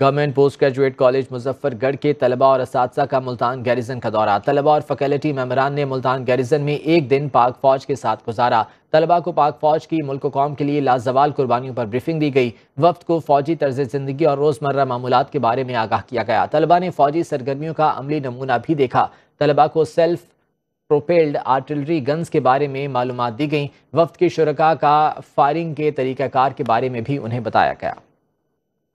government post graduate college Muzaffargarh के तलबा और इस का मुल्तान गैरिजन का दौरा तलबा और फैकल्टी मेम्बरान ने मुल्तान गैरिजन में एक दिन पाक फौज के साथ गुजारा तलबा को पाक फौज की मुल्क कौम के लिए लाजवाल कुर्बानियों पर ब्रीफिंग दी गई वक्त को फौजी तर्ज ज़िंदगी और रोज़मर्रा मामूलत के बारे में आगाह किया गया तलबा ने फौजी सरगर्मियों का अमली नमूना भी देखा तलबा को सेल्फ प्रोपेल्ड आर्टिलरी गन्स के बारे में मालूम दी गई वक्त के शुरा का फायरिंग के तरीक़ाकार के बारे में भी उन्हें बताया गया